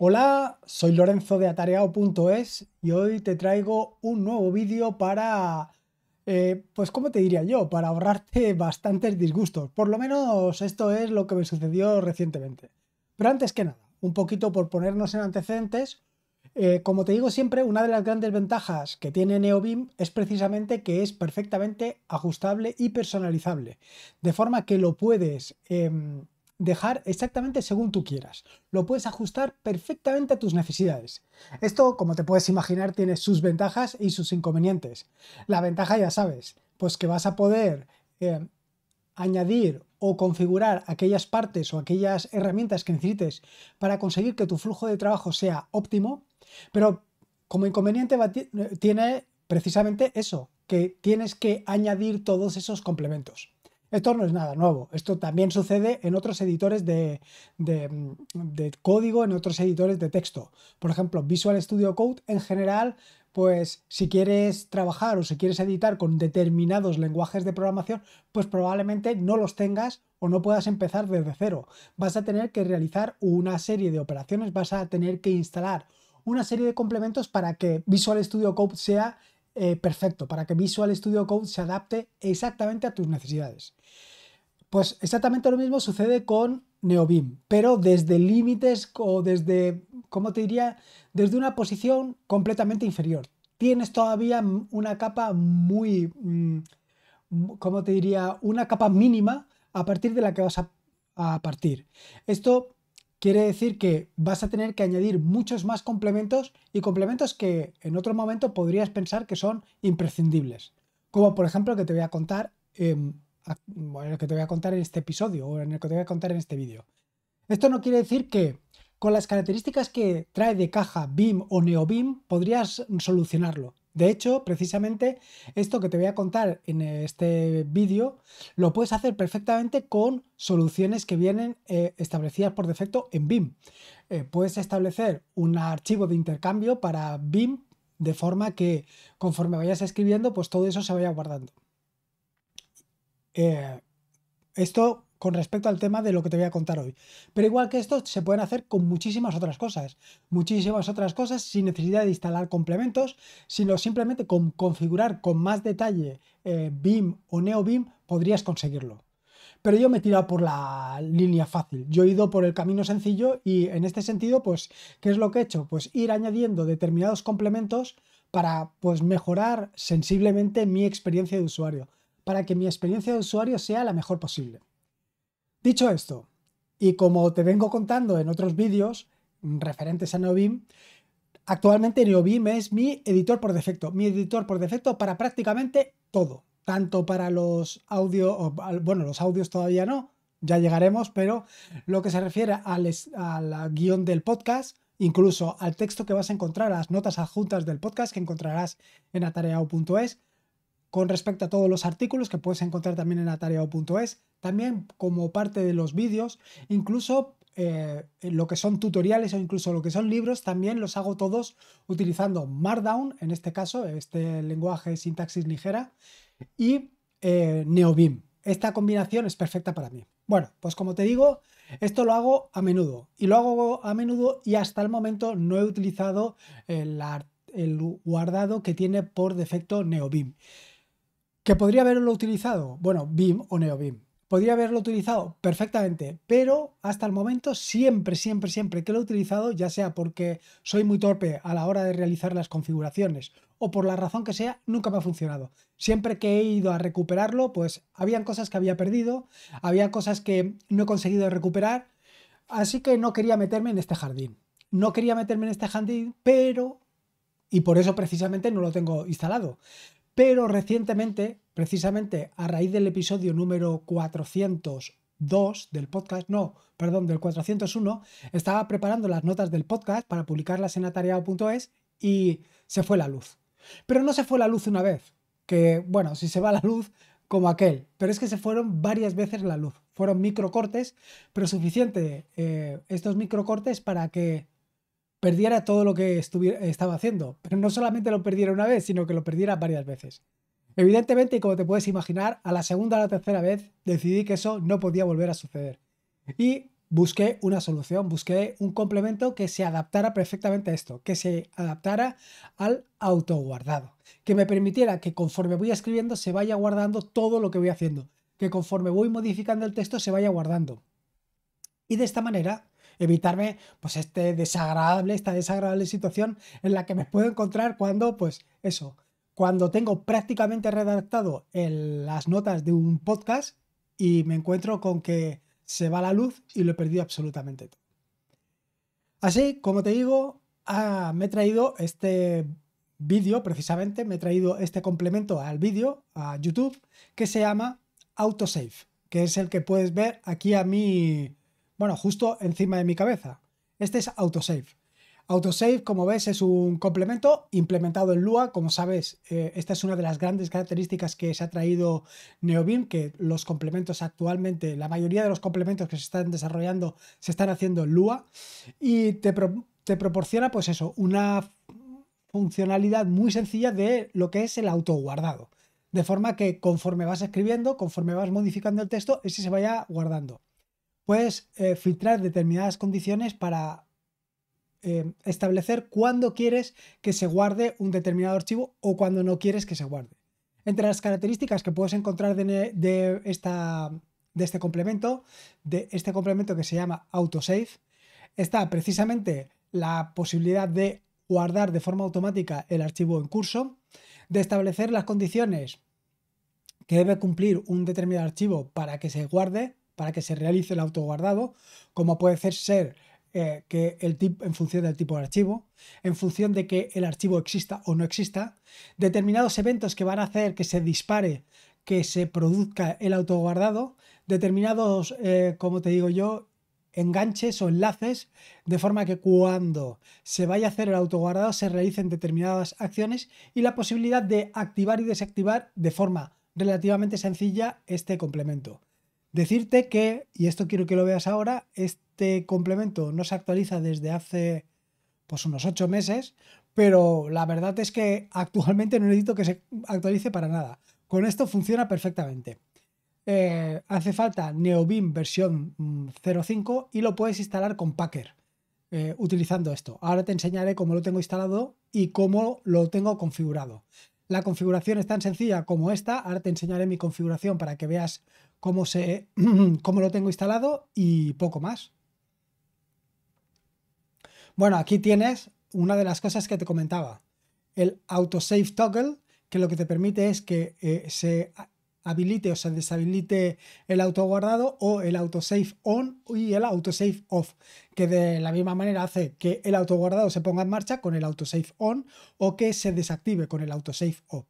Hola, soy Lorenzo de atareao.es y hoy te traigo un nuevo vídeo para, eh, pues como te diría yo, para ahorrarte bastantes disgustos. Por lo menos esto es lo que me sucedió recientemente. Pero antes que nada, un poquito por ponernos en antecedentes, eh, como te digo siempre, una de las grandes ventajas que tiene Neobim es precisamente que es perfectamente ajustable y personalizable. De forma que lo puedes... Em, dejar exactamente según tú quieras. Lo puedes ajustar perfectamente a tus necesidades. Esto, como te puedes imaginar, tiene sus ventajas y sus inconvenientes. La ventaja ya sabes, pues que vas a poder eh, añadir o configurar aquellas partes o aquellas herramientas que necesites para conseguir que tu flujo de trabajo sea óptimo, pero como inconveniente tiene precisamente eso, que tienes que añadir todos esos complementos. Esto no es nada nuevo, esto también sucede en otros editores de, código, en otros editores de texto. Por ejemplo, Visual Studio Code en general pues si quieres trabajar o si quieres editar con determinados lenguajes de programación, pues probablemente no los tengas o no puedas empezar desde cero. Vas a tener que realizar una serie de operaciones, vas a tener que instalar una serie de complementos para que Visual Studio Code sea eh, perfecto para que Visual Studio Code se adapte exactamente a tus necesidades. Pues exactamente lo mismo sucede con NeoBeam, pero desde límites o desde, ¿cómo te diría? Desde una posición completamente inferior. Tienes todavía una capa muy, mm, ¿cómo te diría? Una capa mínima a partir de la que vas a, a partir. Esto quiere decir que vas a tener que añadir muchos más complementos y complementos que en otro momento podrías pensar que son imprescindibles. Como por ejemplo que te voy a contar, em, el que te voy a contar en este episodio o en el que te voy a contar en este vídeo. Esto no quiere decir que con las características que trae de caja BIM o NeoBIM podrías solucionarlo. De hecho, precisamente esto que te voy a contar en este vídeo lo puedes hacer perfectamente con soluciones que vienen eh, establecidas por defecto en BIM. Eh, puedes establecer un archivo de intercambio para BIM de forma que conforme vayas escribiendo, pues todo eso se vaya guardando. Eh, esto con respecto al tema de lo que te voy a contar hoy. Pero igual que esto, se pueden hacer con muchísimas otras cosas. Muchísimas otras cosas sin necesidad de instalar complementos, sino simplemente con configurar con más detalle eh, BIM o NeoBIM podrías conseguirlo. Pero yo me he tirado por la línea fácil. Yo he ido por el camino sencillo y en este sentido, pues, ¿qué es lo que he hecho? Pues ir añadiendo determinados complementos para pues, mejorar sensiblemente mi experiencia de usuario, para que mi experiencia de usuario sea la mejor posible. Dicho esto, y como te vengo contando en otros vídeos referentes a NeoBeam, actualmente NeoBeam es mi editor por defecto, mi editor por defecto para prácticamente todo, tanto para los audios, bueno, los audios todavía no, ya llegaremos, pero lo que se refiere al, al guión del podcast, incluso al texto que vas a encontrar, las notas adjuntas del podcast que encontrarás en atareao.es, con respecto a todos los artículos que puedes encontrar también en atareado.es, también como parte de los vídeos, incluso eh, lo que son tutoriales o incluso lo que son libros, también los hago todos utilizando Markdown, en este caso, este lenguaje sintaxis ligera, y eh, Esta combinación es perfecta para mí. Bueno, pues como te digo, esto lo hago a menudo y lo hago a menudo y hasta el momento no he utilizado el, guardado que tiene por defecto NeoBeam. ¿Que podría haberlo utilizado? Bueno, BIM o NeoBIM. Podría haberlo utilizado perfectamente, pero hasta el momento siempre, siempre, siempre que lo he utilizado, ya sea porque soy muy torpe a la hora de realizar las configuraciones o por la razón que sea, nunca me ha funcionado. Siempre que he ido a recuperarlo, pues habían cosas que había perdido, había cosas que no he conseguido recuperar, así que no quería meterme en este jardín. No quería meterme en este jardín, pero... Y por eso precisamente no lo tengo instalado. Pero recientemente, precisamente a raíz del episodio número 402 del podcast, no, perdón, del 401, estaba preparando las notas del podcast para publicarlas en atareado.es y se fue la luz. Pero no se fue la luz una vez, que bueno, si se va la luz, como aquel, pero es que se fueron varias veces la luz. Fueron microcortes, pero suficiente eh, estos microcortes para que perdiera todo lo que estaba haciendo. Pero no solamente lo perdiera una vez, sino que lo perdiera varias veces. Evidentemente, y como te puedes imaginar, a la segunda o la tercera vez decidí que eso no podía volver a suceder. Y busqué una solución, busqué un complemento que se adaptara perfectamente a esto, que se adaptara al autoguardado, que me permitiera que conforme voy escribiendo se vaya guardando todo lo que voy haciendo, que conforme voy modificando el texto se vaya guardando. Y de esta manera evitarme pues este desagradable, esta desagradable situación en la que me puedo encontrar cuando pues eso, cuando tengo prácticamente redactado las notas de un podcast y me encuentro con que se va la luz y lo he perdido absolutamente todo. Así, como te digo, ah, me he traído este vídeo, precisamente, me he traído este complemento al vídeo, a YouTube, que se llama Autosave, que es el que puedes ver aquí a mi, bueno, justo encima de mi cabeza. Este es Autosave. Autosave, como ves, es un complemento implementado en Lua. Como sabes, eh, esta es una de las grandes características que se ha traído NeoBeam, que los complementos actualmente, la mayoría de los complementos que se están desarrollando se están haciendo en Lua y te, proporciona, pues eso, una funcionalidad muy sencilla de lo que es el autoguardado. De forma que conforme vas escribiendo, conforme vas modificando el texto, ese se vaya guardando puedes eh, filtrar determinadas condiciones para eh, establecer cuándo quieres que se guarde un determinado archivo o cuándo no quieres que se guarde. Entre las características que puedes encontrar de, esta, de este complemento, de este complemento que se llama autosave, está precisamente la posibilidad de guardar de forma automática el archivo en curso, de establecer las condiciones que debe cumplir un determinado archivo para que se guarde para que se realice el autoguardado, como puede ser eh, que el en función del tipo de archivo, en función de que el archivo exista o no exista, determinados eventos que van a hacer que se dispare, que se produzca el autoguardado, determinados, eh, como te digo yo, enganches o enlaces, de forma que cuando se vaya a hacer el autoguardado se realicen determinadas acciones y la posibilidad de activar y desactivar de forma relativamente sencilla este complemento. Decirte que, y esto quiero que lo veas ahora, este complemento no se actualiza desde hace pues unos ocho meses, pero la verdad es que actualmente no necesito que se actualice para nada. Con esto funciona perfectamente. Eh, hace falta NeoBeam versión 0.5 mm, y lo puedes instalar con Packer eh, utilizando esto. Ahora te enseñaré cómo lo tengo instalado y cómo lo tengo configurado. La configuración es tan sencilla como esta. Ahora te enseñaré mi configuración para que veas cómo, se, cómo lo tengo instalado y poco más. Bueno, aquí tienes una de las cosas que te comentaba. El autosave toggle, que lo que te permite es que eh, se habilite o se deshabilite el autoguardado o el autosave on y el autosave off, que de la misma manera hace que el autoguardado se ponga en marcha con el autosave on o que se desactive con el autosave off.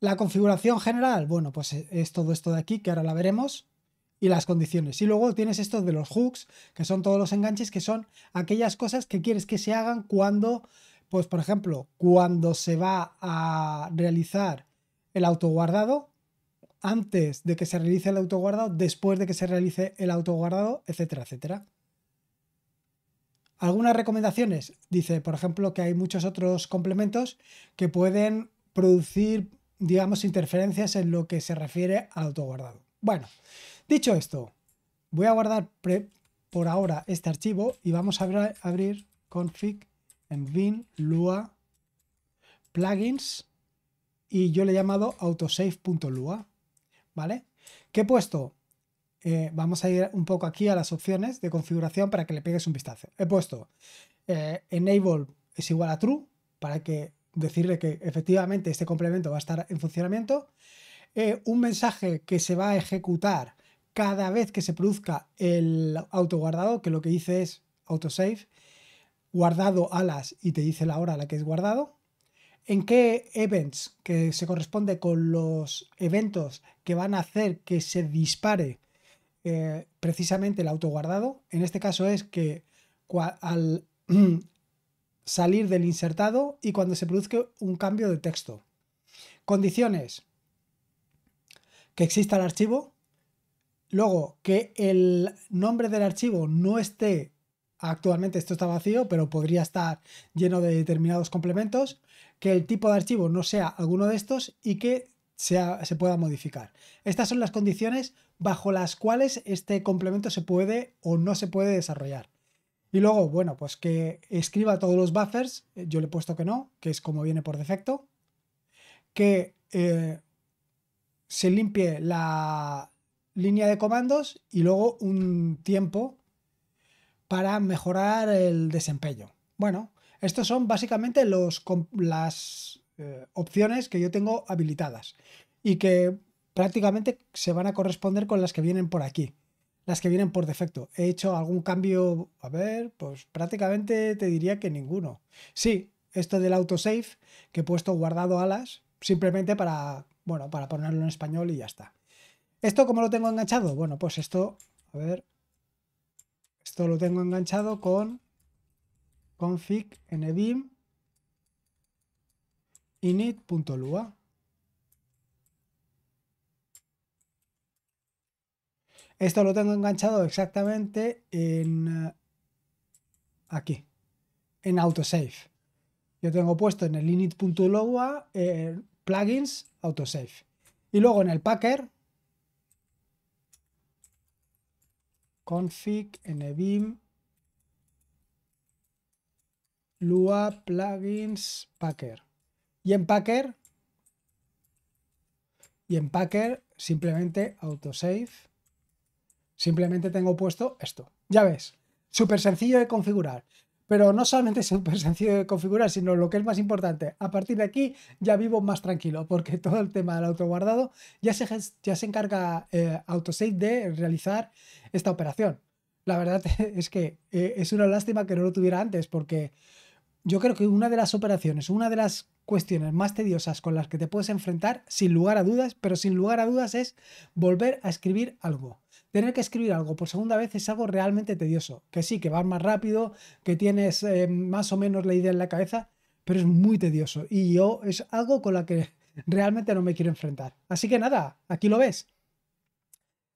La configuración general, bueno, pues e-, es todo esto de aquí que ahora la veremos y las condiciones. Y luego tienes esto de los hooks, que son todos los enganches, que son aquellas cosas que quieres que se hagan cuando, pues por ejemplo, cuando se va a realizar el autoguardado, antes de que se realice el autoguardado, después de que se realice el autoguardado, etcétera, etcétera. Algunas recomendaciones. Dice, por ejemplo, que hay muchos otros complementos que pueden producir, digamos, interferencias en lo que se refiere al autoguardado. Bueno, dicho esto, voy a guardar por ahora este archivo y vamos a abrir, config en bin lua plugins y yo le he llamado autosave.lua. ¿vale? ¿Qué he puesto? Eh, vamos a ir un poco aquí a las opciones de configuración para que le pegues un vistazo. He puesto eh, enable es igual a true para que decirle que efectivamente este complemento va a estar en funcionamiento. Eh, un mensaje que se va a ejecutar cada vez que se produzca el autoguardado, que lo que dice es autosave, guardado alas y te dice la hora a la que es guardado en qué events, que se corresponde con los eventos que van a hacer que se dispare eh, precisamente el autoguardado. En este caso es que al salir del insertado y cuando se produzca un cambio de texto. Condiciones. Que exista el archivo. Luego, que el nombre del archivo no esté actualmente esto está vacío, pero podría estar lleno de determinados complementos que el tipo de archivo no sea alguno de estos y que se pueda modificar. Estas son las condiciones bajo las cuales este complemento se puede o no se puede desarrollar. Y luego, bueno, pues que escriba todos los buffers, eh, yo le he puesto que no, que es como viene por defecto, que eh, se limpie la línea de comandos y luego un tiempo para mejorar el desempeño. Bueno, estos son básicamente las eh, opciones que yo tengo habilitadas y que prácticamente se van a corresponder con las que vienen por aquí, las que vienen por defecto. He hecho algún cambio, a ver, pues prácticamente te diría que ninguno. Sí, esto del autosave, que he puesto guardado alas, simplemente para, bueno, para ponerlo en español y ya está. ¿Esto cómo lo tengo enganchado? Bueno, pues esto, a ver, esto lo tengo enganchado con config nvim init.lua. Esto lo tengo enganchado exactamente en eh, aquí, en autosave. Yo tengo puesto en el init.lua eh, plugins autosave. Y luego en el packer config nvim Lua plugins Packer. Y en Packer, y en Packer simplemente autosave. Simplemente tengo puesto esto. Ya ves, súper sencillo de configurar. Pero no solamente es súper sencillo de configurar, sino lo que es más importante. A partir de aquí ya vivo más tranquilo, porque todo el tema del autoguardado ya se, ya se encarga eh, Autosave de realizar esta operación. La verdad es que eh, es una lástima que no lo tuviera antes, porque yo creo que una de las operaciones, una de las cuestiones más tediosas con las que te puedes enfrentar, sin lugar a dudas, pero sin lugar a dudas es volver a escribir algo. Tener que escribir algo por segunda vez es algo realmente tedioso. Que sí, que vas más rápido, que tienes eh, más o menos la idea en la cabeza, pero es muy tedioso. Y yo es algo con la que realmente no me quiero enfrentar. Así que nada, aquí lo ves.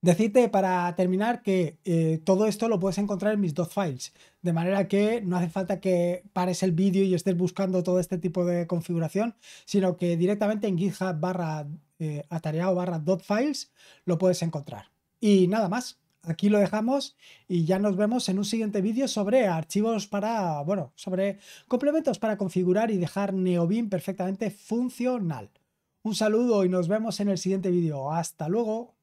Decirte para terminar que eh, todo esto lo puedes encontrar en mis dos files, de manera que no hace falta que pares el vídeo y estés buscando todo este tipo de configuración, sino que directamente en GitHub barra eh, barra files lo puedes encontrar. Y nada más, aquí lo dejamos y ya nos vemos en un siguiente vídeo sobre archivos para, bueno, sobre complementos para configurar y dejar NeoBeam perfectamente funcional. Un saludo y nos vemos en el siguiente vídeo. Hasta luego.